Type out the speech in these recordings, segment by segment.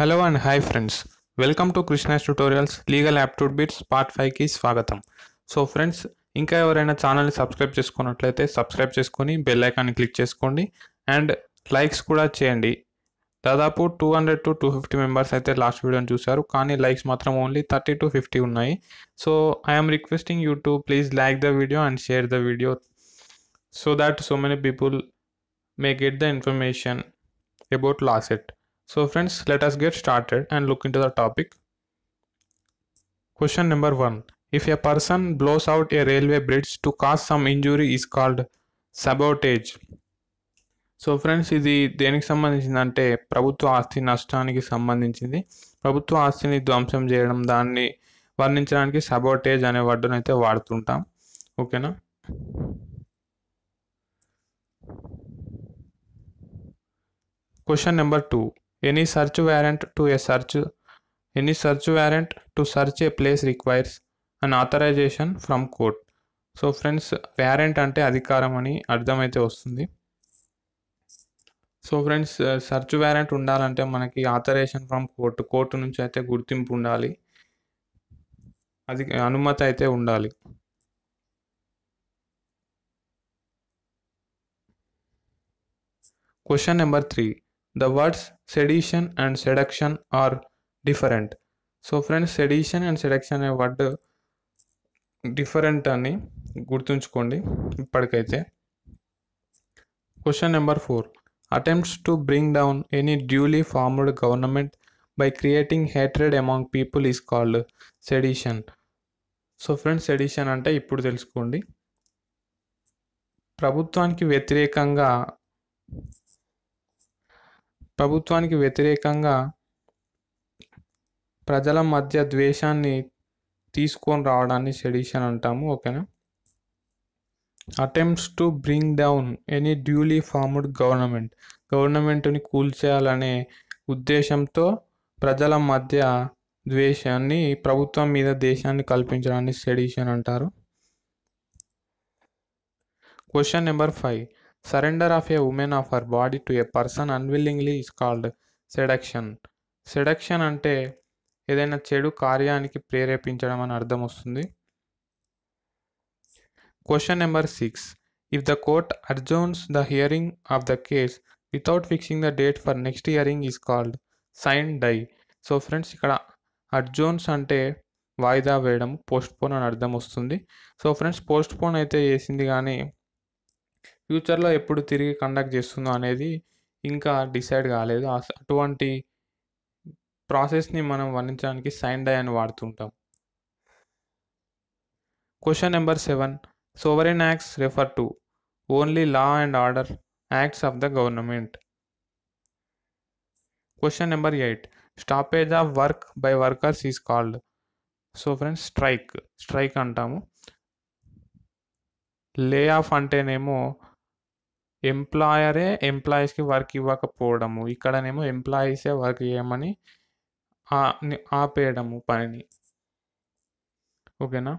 Hello and hi friends welcome to Krishna's tutorials legal aptitude bits part ఫైవ్కి స్వాగతం so friends ఇంకా ఎవరైనా ఛానల్ని సబ్స్క్రైబ్ చేసుకున్నట్లయితే సబ్స్క్రైబ్ చేసుకొని బెల్ ఐకాన్ని క్లిక్ చేసుకోండి అండ్ లైక్స్ కూడా చేయండి దాదాపు two hundred to two fifty members అయితే లాస్ట్ వీడియోని చూశారు కానీ లైక్స్ మాత్రం ఓన్లీ థర్టీ టు ఫిఫ్టీ ఉన్నాయి so I'm requesting you to please like the video and share the video so that so many people may get the information about LAWCET So friends, let us get started and look into the topic. Question number 1. If a person blows out a railway bridge to cause some injury is called sabotage. So friends ఇది దేనికి సంబంధించిందంటే ప్రభుత్వ ఆస్తి నష్టానికి సంబంధించింది ప్రభుత్వ ఆస్తిని ధ్వంసం చేయడం దాన్ని వర్ణించడానికి సబోటేజ్ అనే వర్డ్ని అయితే వాడుతుంటాం ఓకేనా question number two any search warrant to a search any search warrant to search a place requires an authorization from court so friends warrant అంటే అధికారం అని అర్థమైతే వస్తుంది సో ఫ్రెండ్స్ సర్చ్ వ్యారెంట్ ఉండాలంటే మనకి ఆథరేషన్ ఫ్రమ్ కోర్టు కోర్టు నుంచి అయితే గుర్తింపు ఉండాలి అది అనుమతి అయితే ఉండాలి question number three the words sedition and seduction are different so friends sedition and seduction అనే వర్డ్ డిఫరెంట్ అని గుర్తుంచుకోండి ఇప్పటికైతే question number four attempts to bring down any duly formed government by creating hatred among people is called sedition so friends sedition అంటే ఇప్పుడు తెలుసుకోండి ప్రభుత్వానికి వ్యతిరేకంగా ప్రభుత్వానికి వ్యతిరేకంగా ప్రజల మధ్య ద్వేషాన్ని తీసుకొని రావడాన్ని సెడిషన్ అంటాము ఓకేనా attempts to bring down any duly formed government గవర్నమెంట్ని కూల్చేయాలనే ఉద్దేశంతో ప్రజల మధ్య ద్వేషాన్ని ప్రభుత్వం మీద దేశాన్ని కల్పించడాన్ని సెడిషన్ అంటారు question number five surrender of a woman of her body to a person unwillingly is called seduction seduction అంటే ఏదైనా చెడు కార్యానికి ప్రేరేపించడం అని అర్థం వస్తుంది question number six if the court adjourns the hearing of the case without fixing the date for next hearing is called sine die so friends ఇక్కడ adjourns అంటే వాయిదా వేయడం పోస్ట్పోన్ అని అర్థం వస్తుంది సో ఫ్రెండ్స్ పోస్ట్పోన్ అయితే చేసింది కానీ ఫ్యూచర్లో ఎప్పుడు తిరిగి కండక్ట్ చేస్తుందో అనేది ఇంకా డిసైడ్ కాలేదు అటువంటి ప్రాసెస్ని మనం వర్ణించడానికి సైన్ డై అని వాడుతుంటాం question number seven sovereign acts refer to only law and order acts of the government question number eight stoppage of work by workers is called so friends strike strike అంటాము lay of అంటేనేమో एंप्लायर एंप्लायी की work इवकूम इकड़ने एंप्लायीस वर्कनी आपेय पानी ओकेना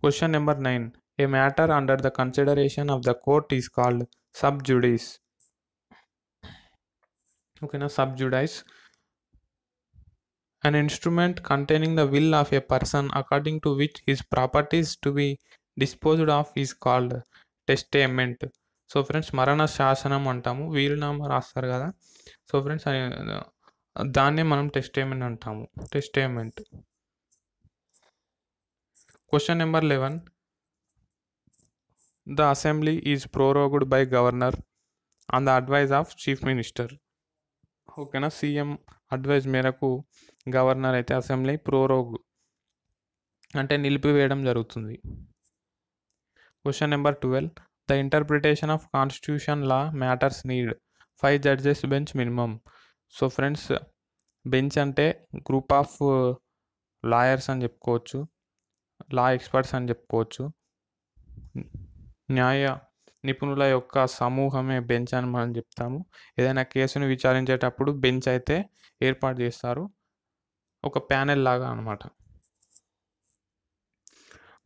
question number nine a matter under the consideration of the court is का sub जुडी okay सब जुडी An instrument containing the will of a person, according to which his properties to be disposed off is called testament so friends మరణ శాసనం అంటాము వీరునామా రాస్తారు కదా so friends దాన్నే మనం టెస్టేమెంట్ అంటాము testament question number eleven the assembly is prorogued by governor on the advice of chief minister ఓకేనా CM advice మేరకు గవర్నర్ అయితే అసెంబ్లీ ప్రోరోగ్ అంటే నిలిపివేయడం జరుగుతుంది question number twelve the interpretation of constitution law matters need five judges bench minimum so friends bench అంటే group of lawyers అని చెప్పుకోవచ్చు లా experts అని చెప్పుకోవచ్చు న్యాయ నిపుణుల యొక్క సమూహమే బెంచ్ అని మనం చెప్తాము ఏదైనా కేసును విచారించేటప్పుడు బెంచ్ అయితే ఏర్పాటు చేస్తారు ఒక ప్యానెల్ లాగా అనమాట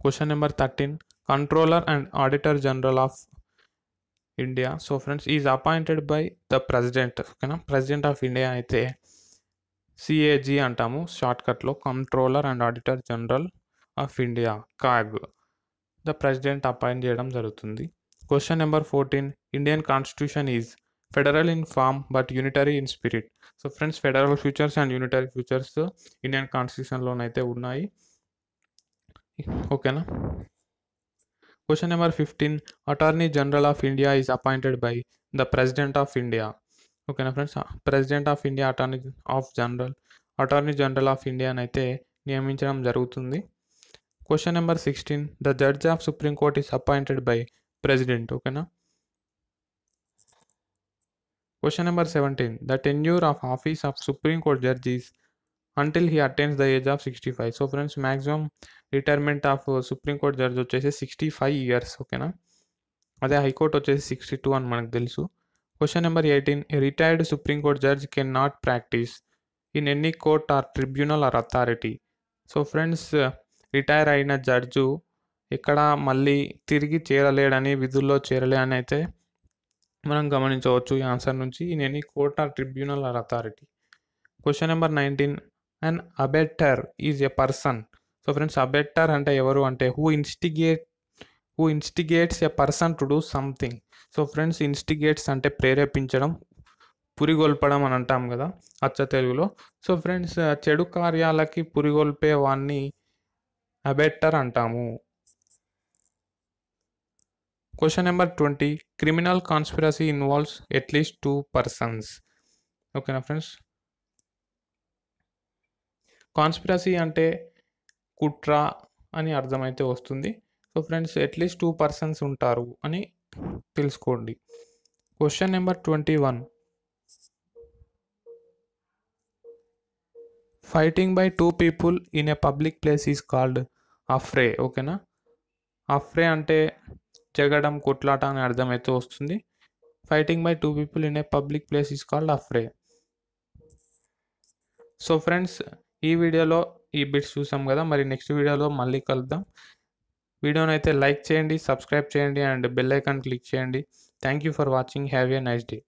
question number thirteen controller and auditor general of India so friends he appointed by the president ఓకేనా ప్రెసిడెంట్ ఆఫ్ ఇండియా అయితే సిఏజీ అంటాము షార్ట్కట్లో controller and auditor general of India CAG the president appoint చేయడం జరుగుతుంది question number fourteen Indian constitution is federal in form but unitary in spirit so friends federal futures and unitary futures Indian కాన్స్టిట్యూషన్లోనైతే ఉన్నాయి ఓకేనా question number fifteen Attorney general of India is appointed by the president of India ఓకేనా friends president of India attorney of general attorney general of ఇండియాని అయితే నియమించడం జరుగుతుంది question number sixteen the judge of supreme court is appointed by president ఓకేనా question number seventeen the tenure of office of supreme court judges until he attends the age of sixty five so friends maximum retirement of supreme court judge వచ్చేసి sixty five years ఓకేనా అదే high court వచ్చేసి sixty two అని మనకు తెలుసు question number eighteen retired supreme court judge can not practice in any court or tribunal or authority so friends retire అయిన judge ఇక్కడ మళ్ళీ తిరిగి చేరలేడని విధుల్లో అని అయితే మనం గమనించవచ్చు ఈ ఆన్సర్ నుంచి in any court or tribunal or authority question number nineteen and abettor is a person so friends abettor అంటే ఎవరు అంటే who instigate who instigates a person to do something so friends instigates అంటే ప్రేరేపించడం పురిగొల్పడం అని అంటాం కదా అచ్చ తెలుగులో సో ఫ్రెండ్స్ చెడు కార్యాలకి పురిగొల్పే వాన్ని అబెట్టర్ అంటాము question number twenty criminal conspiracy involves at least two persons ఓకేనా ఫ్రెండ్స్ కాన్స్పిరసీ అంటే కుట్రా అని అర్థమైతే వస్తుంది so friends at least two persons ఉంటారు అని తెలుసుకోండి question number twenty one fighting by two people in a public place is called affray ఓకేనా అఫ్రే అంటే జగడం కొట్లాట అని అర్థమైతే వస్తుంది fighting by two people in a public place is called affray so friends ఈ వీడియోలో ఈ బిట్స్ చూసాం కదా మరి నెక్స్ట్ వీడియోలో మళ్ళీ కలుద్దాం వీడియోని అయితే లైక్ చేయండి సబ్స్క్రైబ్ చేయండి అండ్ బెల్ ఐకాన్ క్లిక్ చేయండి thank you for watching have a nice day